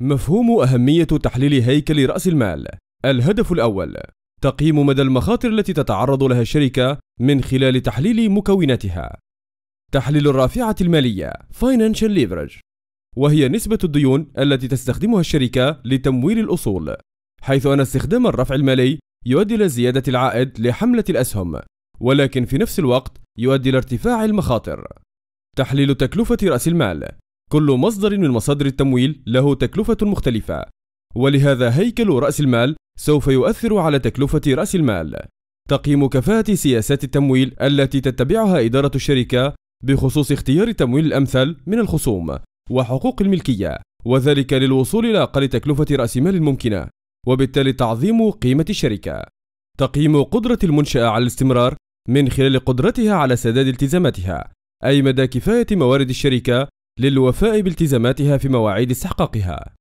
مفهوم أهمية تحليل هيكل رأس المال الهدف الأول تقييم مدى المخاطر التي تتعرض لها الشركة من خلال تحليل مكوناتها تحليل الرافعة المالية Financial Leverage وهي نسبة الديون التي تستخدمها الشركة لتمويل الأصول حيث أن استخدام الرفع المالي يؤدي إلى زيادة العائد لحملة الأسهم ولكن في نفس الوقت يؤدي إلى ارتفاع المخاطر تحليل تكلفة رأس المال كل مصدر من مصادر التمويل له تكلفة مختلفة ولهذا هيكل رأس المال سوف يؤثر على تكلفة رأس المال تقييم كفاءة سياسات التمويل التي تتبعها إدارة الشركة بخصوص اختيار التمويل الأمثل من الخصوم وحقوق الملكية وذلك للوصول إلى أقل تكلفة رأس مال ممكنة وبالتالي تعظيم قيمة الشركة تقييم قدرة المنشأة على الاستمرار من خلال قدرتها على سداد التزاماتها أي مدى كفاية موارد الشركة للوفاء بالتزاماتها في مواعيد استحقاقها